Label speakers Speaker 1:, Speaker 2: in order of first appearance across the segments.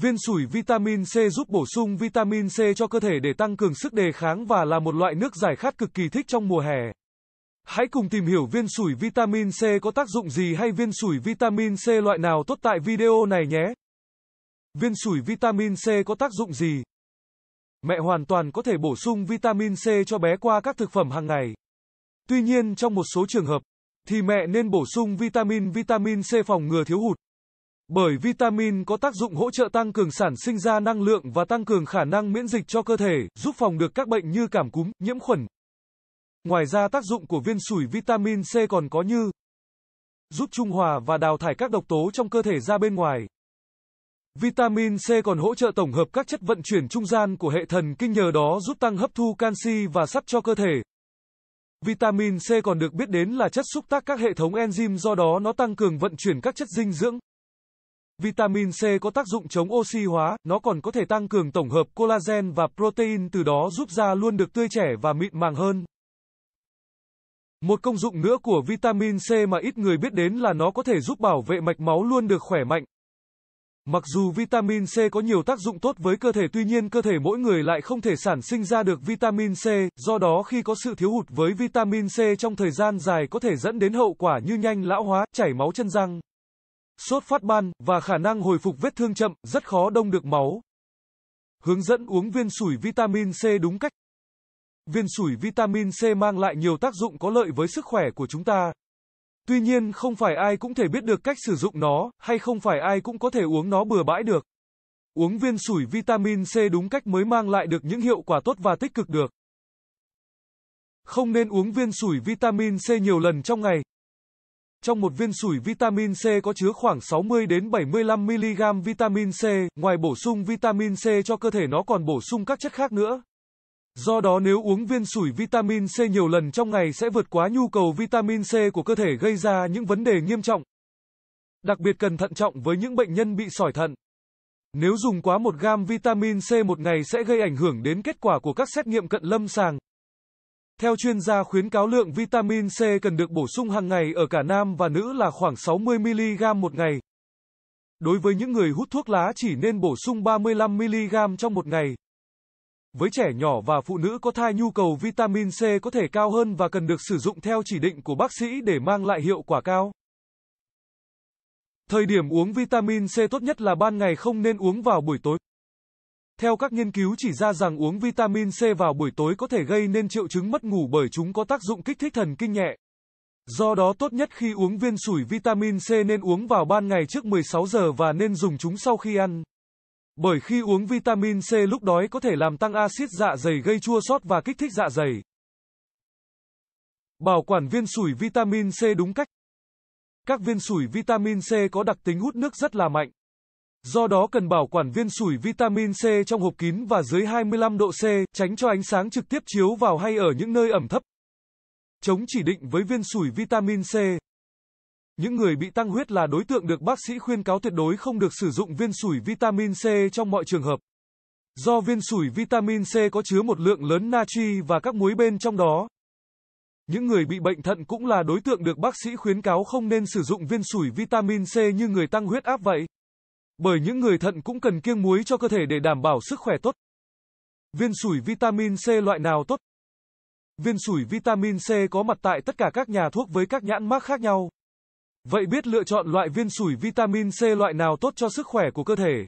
Speaker 1: Viên sủi vitamin C giúp bổ sung vitamin C cho cơ thể để tăng cường sức đề kháng và là một loại nước giải khát cực kỳ thích trong mùa hè. Hãy cùng tìm hiểu viên sủi vitamin C có tác dụng gì hay viên sủi vitamin C loại nào tốt tại video này nhé. Viên sủi vitamin C có tác dụng gì? Mẹ hoàn toàn có thể bổ sung vitamin C cho bé qua các thực phẩm hàng ngày. Tuy nhiên trong một số trường hợp, thì mẹ nên bổ sung vitamin vitamin C phòng ngừa thiếu hụt. Bởi vitamin có tác dụng hỗ trợ tăng cường sản sinh ra năng lượng và tăng cường khả năng miễn dịch cho cơ thể, giúp phòng được các bệnh như cảm cúm, nhiễm khuẩn. Ngoài ra tác dụng của viên sủi vitamin C còn có như giúp trung hòa và đào thải các độc tố trong cơ thể ra bên ngoài. Vitamin C còn hỗ trợ tổng hợp các chất vận chuyển trung gian của hệ thần kinh nhờ đó giúp tăng hấp thu canxi và sắt cho cơ thể. Vitamin C còn được biết đến là chất xúc tác các hệ thống enzyme do đó nó tăng cường vận chuyển các chất dinh dưỡng. Vitamin C có tác dụng chống oxy hóa, nó còn có thể tăng cường tổng hợp collagen và protein từ đó giúp da luôn được tươi trẻ và mịn màng hơn. Một công dụng nữa của vitamin C mà ít người biết đến là nó có thể giúp bảo vệ mạch máu luôn được khỏe mạnh. Mặc dù vitamin C có nhiều tác dụng tốt với cơ thể tuy nhiên cơ thể mỗi người lại không thể sản sinh ra được vitamin C, do đó khi có sự thiếu hụt với vitamin C trong thời gian dài có thể dẫn đến hậu quả như nhanh lão hóa, chảy máu chân răng, sốt phát ban và khả năng hồi phục vết thương chậm, rất khó đông được máu. Hướng dẫn uống viên sủi vitamin C đúng cách. Viên sủi vitamin C mang lại nhiều tác dụng có lợi với sức khỏe của chúng ta, Tuy nhiên không phải ai cũng thể biết được cách sử dụng nó, hay không phải ai cũng có thể uống nó bừa bãi được. Uống viên sủi vitamin C đúng cách mới mang lại được những hiệu quả tốt và tích cực được. Không nên uống viên sủi vitamin C nhiều lần trong ngày. Trong một viên sủi vitamin C có chứa khoảng 60 đến 75 mg vitamin C, ngoài bổ sung vitamin C cho cơ thể nó còn bổ sung các chất khác nữa. Do đó nếu uống viên sủi vitamin C nhiều lần trong ngày sẽ vượt quá nhu cầu vitamin C của cơ thể gây ra những vấn đề nghiêm trọng. Đặc biệt cần thận trọng với những bệnh nhân bị sỏi thận. Nếu dùng quá 1 gam vitamin C một ngày sẽ gây ảnh hưởng đến kết quả của các xét nghiệm cận lâm sàng. Theo chuyên gia khuyến cáo lượng vitamin C cần được bổ sung hàng ngày ở cả nam và nữ là khoảng 60mg một ngày. Đối với những người hút thuốc lá chỉ nên bổ sung 35mg trong một ngày. Với trẻ nhỏ và phụ nữ có thai nhu cầu vitamin C có thể cao hơn và cần được sử dụng theo chỉ định của bác sĩ để mang lại hiệu quả cao. Thời điểm uống vitamin C tốt nhất là ban ngày không nên uống vào buổi tối. Theo các nghiên cứu chỉ ra rằng uống vitamin C vào buổi tối có thể gây nên triệu chứng mất ngủ bởi chúng có tác dụng kích thích thần kinh nhẹ. Do đó tốt nhất khi uống viên sủi vitamin C nên uống vào ban ngày trước 16 giờ và nên dùng chúng sau khi ăn bởi khi uống vitamin C lúc đói có thể làm tăng axit dạ dày gây chua xót và kích thích dạ dày. Bảo quản viên sủi vitamin C đúng cách. Các viên sủi vitamin C có đặc tính hút nước rất là mạnh. Do đó cần bảo quản viên sủi vitamin C trong hộp kín và dưới 25 độ C, tránh cho ánh sáng trực tiếp chiếu vào hay ở những nơi ẩm thấp. Chống chỉ định với viên sủi vitamin C những người bị tăng huyết là đối tượng được bác sĩ khuyên cáo tuyệt đối không được sử dụng viên sủi vitamin C trong mọi trường hợp. Do viên sủi vitamin C có chứa một lượng lớn natri và các muối bên trong đó. Những người bị bệnh thận cũng là đối tượng được bác sĩ khuyến cáo không nên sử dụng viên sủi vitamin C như người tăng huyết áp vậy. Bởi những người thận cũng cần kiêng muối cho cơ thể để đảm bảo sức khỏe tốt. Viên sủi vitamin C loại nào tốt? Viên sủi vitamin C có mặt tại tất cả các nhà thuốc với các nhãn mác khác nhau. Vậy biết lựa chọn loại viên sủi vitamin C loại nào tốt cho sức khỏe của cơ thể?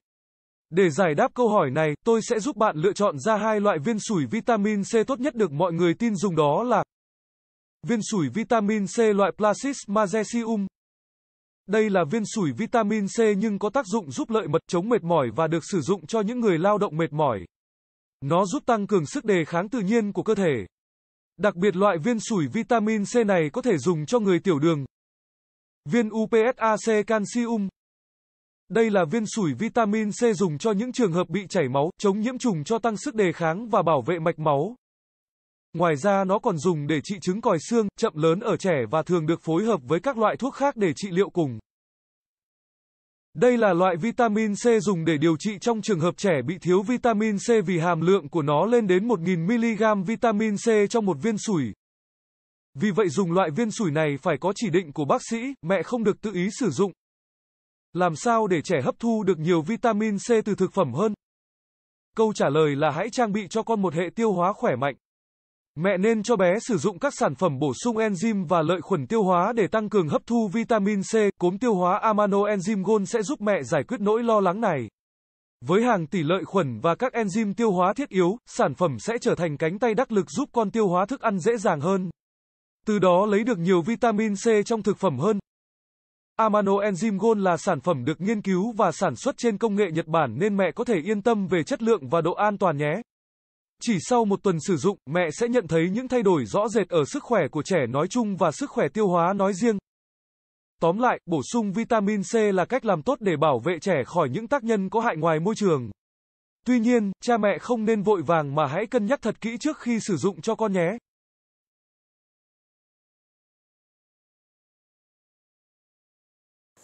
Speaker 1: Để giải đáp câu hỏi này, tôi sẽ giúp bạn lựa chọn ra hai loại viên sủi vitamin C tốt nhất được mọi người tin dùng đó là Viên sủi vitamin C loại Placis Magesium. Đây là viên sủi vitamin C nhưng có tác dụng giúp lợi mật chống mệt mỏi và được sử dụng cho những người lao động mệt mỏi. Nó giúp tăng cường sức đề kháng tự nhiên của cơ thể. Đặc biệt loại viên sủi vitamin C này có thể dùng cho người tiểu đường, Viên UPSAC Calcium Đây là viên sủi vitamin C dùng cho những trường hợp bị chảy máu, chống nhiễm trùng cho tăng sức đề kháng và bảo vệ mạch máu. Ngoài ra nó còn dùng để trị chứng còi xương, chậm lớn ở trẻ và thường được phối hợp với các loại thuốc khác để trị liệu cùng. Đây là loại vitamin C dùng để điều trị trong trường hợp trẻ bị thiếu vitamin C vì hàm lượng của nó lên đến 1.000mg vitamin C trong một viên sủi. Vì vậy dùng loại viên sủi này phải có chỉ định của bác sĩ, mẹ không được tự ý sử dụng. Làm sao để trẻ hấp thu được nhiều vitamin C từ thực phẩm hơn? Câu trả lời là hãy trang bị cho con một hệ tiêu hóa khỏe mạnh. Mẹ nên cho bé sử dụng các sản phẩm bổ sung enzyme và lợi khuẩn tiêu hóa để tăng cường hấp thu vitamin C, cốm tiêu hóa amano enzyme gold sẽ giúp mẹ giải quyết nỗi lo lắng này. Với hàng tỷ lợi khuẩn và các enzyme tiêu hóa thiết yếu, sản phẩm sẽ trở thành cánh tay đắc lực giúp con tiêu hóa thức ăn dễ dàng hơn từ đó lấy được nhiều vitamin C trong thực phẩm hơn. Amano Enzyme Gold là sản phẩm được nghiên cứu và sản xuất trên công nghệ Nhật Bản nên mẹ có thể yên tâm về chất lượng và độ an toàn nhé. Chỉ sau một tuần sử dụng, mẹ sẽ nhận thấy những thay đổi rõ rệt ở sức khỏe của trẻ nói chung và sức khỏe tiêu hóa nói riêng. Tóm lại, bổ sung vitamin C là cách làm tốt để bảo vệ trẻ khỏi những tác nhân có hại ngoài môi trường. Tuy nhiên, cha mẹ không nên vội vàng mà hãy cân nhắc thật kỹ trước khi sử dụng cho con nhé.